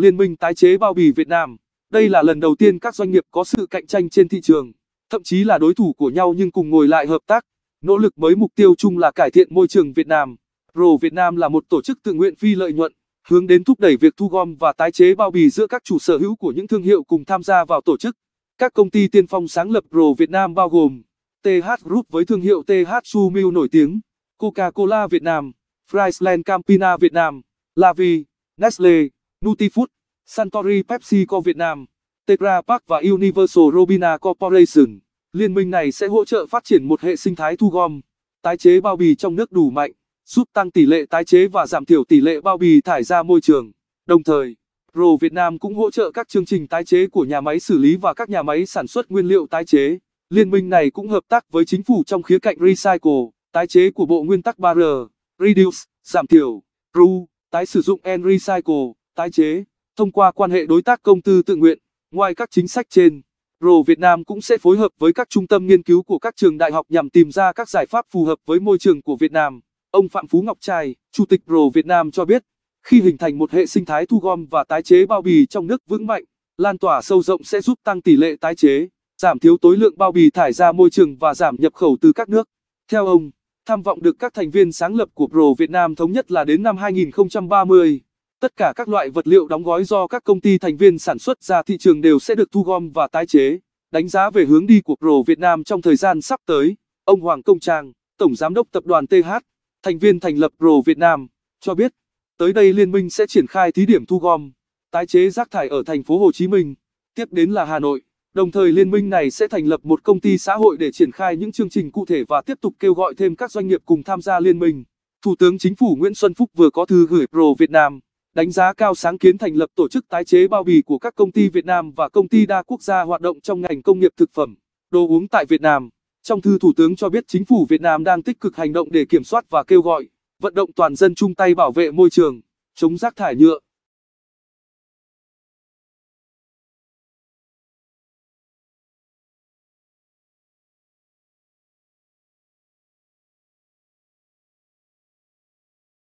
Liên minh tái chế bao bì Việt Nam. Đây là lần đầu tiên các doanh nghiệp có sự cạnh tranh trên thị trường, thậm chí là đối thủ của nhau nhưng cùng ngồi lại hợp tác. Nỗ lực mới mục tiêu chung là cải thiện môi trường Việt Nam. Pro Việt Nam là một tổ chức tự nguyện phi lợi nhuận, hướng đến thúc đẩy việc thu gom và tái chế bao bì giữa các chủ sở hữu của những thương hiệu cùng tham gia vào tổ chức. Các công ty tiên phong sáng lập Pro Việt Nam bao gồm TH Group với thương hiệu TH Sumil nổi tiếng, Coca-Cola Việt Nam, Friesland Campina Việt Nam, Lavi, Nestle, Nutifood, Santori PepsiCo Việt Nam, Tetra Pak và Universal Robina Corporation. Liên minh này sẽ hỗ trợ phát triển một hệ sinh thái thu gom, tái chế bao bì trong nước đủ mạnh, giúp tăng tỷ lệ tái chế và giảm thiểu tỷ lệ bao bì thải ra môi trường. Đồng thời, Pro Việt Nam cũng hỗ trợ các chương trình tái chế của nhà máy xử lý và các nhà máy sản xuất nguyên liệu tái chế. Liên minh này cũng hợp tác với chính phủ trong khía cạnh recycle, tái chế của bộ nguyên tắc 3R, reduce, giảm thiểu, ru, tái sử dụng and recycle tái chế. Thông qua quan hệ đối tác công tư tự nguyện, ngoài các chính sách trên, Pro Việt Nam cũng sẽ phối hợp với các trung tâm nghiên cứu của các trường đại học nhằm tìm ra các giải pháp phù hợp với môi trường của Việt Nam. Ông Phạm Phú Ngọc Trai, Chủ tịch Pro Việt Nam cho biết, khi hình thành một hệ sinh thái thu gom và tái chế bao bì trong nước vững mạnh, lan tỏa sâu rộng sẽ giúp tăng tỷ lệ tái chế, giảm thiếu tối lượng bao bì thải ra môi trường và giảm nhập khẩu từ các nước. Theo ông, tham vọng được các thành viên sáng lập của Pro Việt Nam thống nhất là đến năm 2030 Tất cả các loại vật liệu đóng gói do các công ty thành viên sản xuất ra thị trường đều sẽ được thu gom và tái chế. Đánh giá về hướng đi của Pro Việt Nam trong thời gian sắp tới, ông Hoàng Công Trang, Tổng Giám đốc Tập đoàn TH, thành viên thành lập Pro Việt Nam, cho biết, tới đây liên minh sẽ triển khai thí điểm thu gom, tái chế rác thải ở thành phố Hồ Chí Minh, tiếp đến là Hà Nội. Đồng thời liên minh này sẽ thành lập một công ty xã hội để triển khai những chương trình cụ thể và tiếp tục kêu gọi thêm các doanh nghiệp cùng tham gia liên minh. Thủ tướng Chính phủ Nguyễn Xuân Phúc vừa có thư gửi Pro Việt Nam đánh giá cao sáng kiến thành lập tổ chức tái chế bao bì của các công ty Việt Nam và công ty đa quốc gia hoạt động trong ngành công nghiệp thực phẩm, đồ uống tại Việt Nam. Trong thư Thủ tướng cho biết chính phủ Việt Nam đang tích cực hành động để kiểm soát và kêu gọi, vận động toàn dân chung tay bảo vệ môi trường, chống rác thải nhựa.